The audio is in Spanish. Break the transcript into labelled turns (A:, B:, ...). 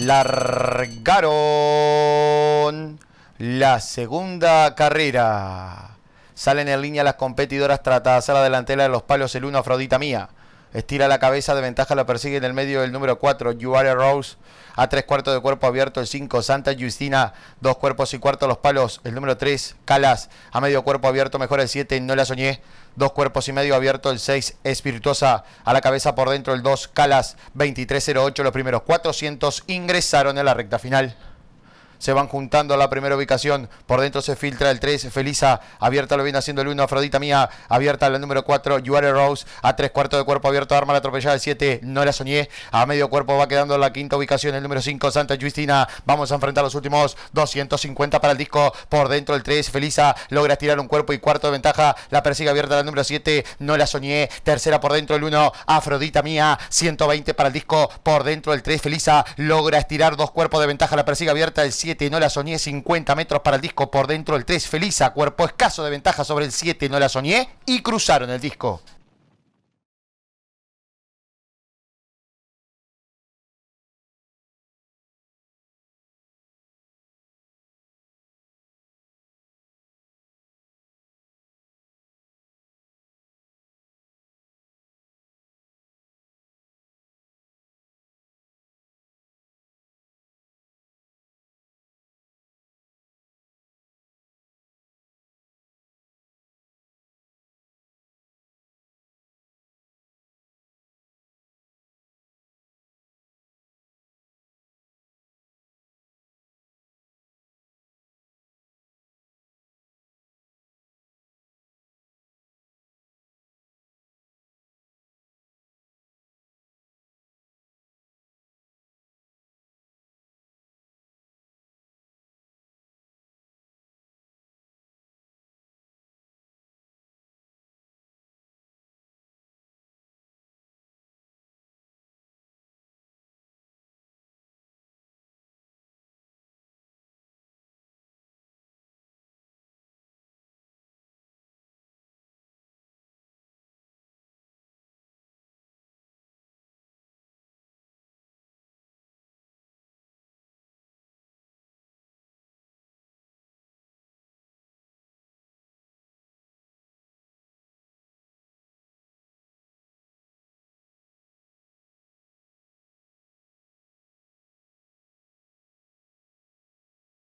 A: Largaron la segunda carrera. Salen en línea las competidoras, tratadas a la delantera de los palos el 1 Afrodita Mía. Estira la cabeza de ventaja, la persigue en el medio el número 4, Yuare Rose. A tres cuartos de cuerpo abierto el 5, Santa Justina. Dos cuerpos y cuarto los palos. El número 3, Calas. A medio cuerpo abierto, mejor el 7, no la soñé. Dos cuerpos y medio abierto el 6, Espirituosa. A la cabeza por dentro el 2, Calas. 23.08, los primeros 400 ingresaron a la recta final se van juntando a la primera ubicación. Por dentro se filtra el 3, Felisa, abierta lo viene haciendo el 1, Afrodita Mía, abierta la número 4, Yuare Rose, a tres cuartos de cuerpo abierto, arma la atropellada el 7, no la soñé, a medio cuerpo va quedando la quinta ubicación, el número 5, Santa Justina. Vamos a enfrentar los últimos 250 para el disco, por dentro el 3, Felisa logra estirar un cuerpo y cuarto de ventaja, la persiga abierta la número 7, no la soñé, tercera por dentro el 1, Afrodita Mía, 120 para el disco, por dentro el 3, Felisa logra estirar dos cuerpos de ventaja, la persiga abierta el 7 no la soñé, 50 metros para el disco por dentro, el 3 feliz a cuerpo escaso de ventaja sobre el 7 no la soñé y cruzaron el disco.